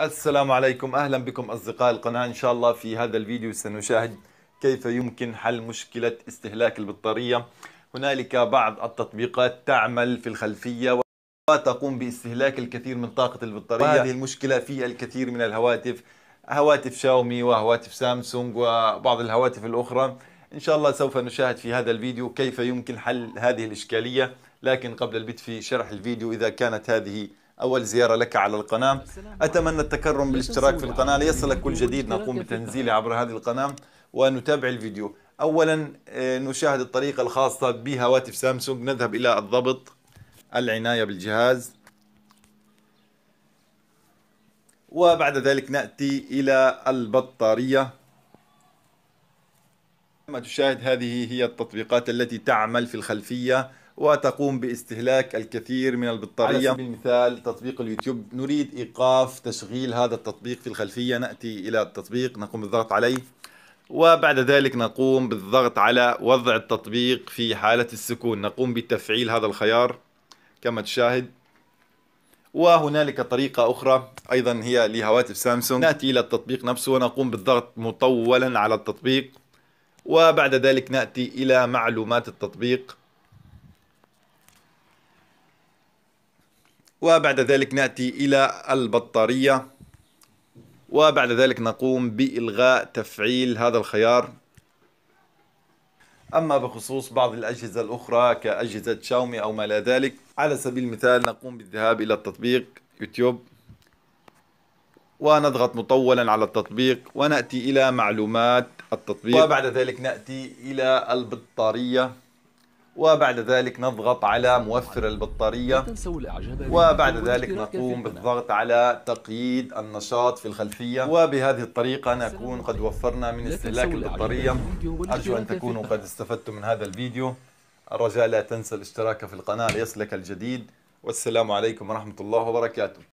السلام عليكم اهلا بكم اصدقاء القناه ان شاء الله في هذا الفيديو سنشاهد كيف يمكن حل مشكله استهلاك البطاريه هنالك بعض التطبيقات تعمل في الخلفيه وتقوم باستهلاك الكثير من طاقه البطاريه هذه المشكله في الكثير من الهواتف هواتف شاومي وهواتف سامسونج وبعض الهواتف الاخرى ان شاء الله سوف نشاهد في هذا الفيديو كيف يمكن حل هذه الاشكاليه لكن قبل البدء في شرح الفيديو اذا كانت هذه أول زيارة لك على القناة أتمنى التكرم بالاشتراك في القناة ليصلك كل جديد نقوم بتنزيله عبر هذه القناة ونتابع الفيديو أولا آه، نشاهد الطريقة الخاصة بهواتف سامسونج نذهب إلى الضبط العناية بالجهاز وبعد ذلك نأتي إلى البطارية كما تشاهد هذه هي التطبيقات التي تعمل في الخلفية وتقوم باستهلاك الكثير من البطارية على سبيل المثال تطبيق اليوتيوب نريد إيقاف تشغيل هذا التطبيق في الخلفية نأتي إلى التطبيق نقوم بالضغط عليه وبعد ذلك نقوم بالضغط على وضع التطبيق في حالة السكون نقوم بتفعيل هذا الخيار كما تشاهد وهنالك طريقة أخرى أيضا هي لهواتف سامسونج نأتي إلى التطبيق نفسه ونقوم بالضغط مطولا على التطبيق وبعد ذلك نأتي إلى معلومات التطبيق وبعد ذلك نأتي إلى البطارية وبعد ذلك نقوم بإلغاء تفعيل هذا الخيار أما بخصوص بعض الأجهزة الأخرى كأجهزة شاومي أو ما لا ذلك على سبيل المثال نقوم بالذهاب إلى التطبيق يوتيوب ونضغط مطولا على التطبيق ونأتي إلى معلومات التطبيق وبعد ذلك نأتي إلى البطارية وبعد ذلك نضغط على موفر البطارية وبعد ذلك نقوم بالضغط على تقييد النشاط في الخلفية وبهذه الطريقة نكون قد وفرنا من استهلاك البطارية أرجو أن تكونوا قد استفدتم من هذا الفيديو الرجاء لا تنسى الاشتراك في القناة ليصلك الجديد والسلام عليكم ورحمة الله وبركاته